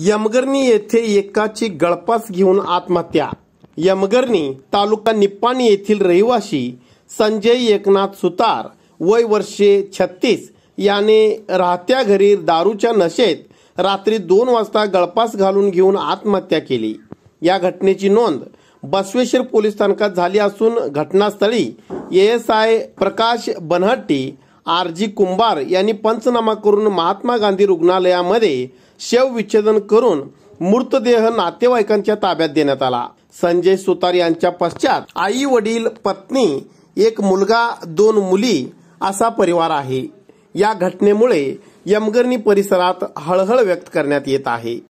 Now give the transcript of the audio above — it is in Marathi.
यमगरणी येथे एकाची गळपास घेऊन आत्महत्या यमगरणी तालुका निप्पाणी येथील रहिवासी संजय एकनाथ सुतार वय वर्षे छत्तीस याने राहत्या घरी दारूच्या नशेत रात्री दोन वाजता गळपास घालून घेऊन आत्महत्या केली या घटनेची नोंद बसवेश्वर पोलीस स्थानकात झाली असून घटनास्थळी S I Prakash Banhatti R G Kumbhar यांनी पंचनामा करून महात्मा गांधी रुग्णालयामध्ये विच्छेदन करून मृतदेह नातेवाईकांच्या ताब्यात देण्यात आला संजय सुतार यांच्या पश्चात आई वडील पत्नी एक मुलगा दोन मुली असा परिवार आहे या घटनेमुळे यमगर्णी परिसरात हळहळ व्यक्त करण्यात येत आहे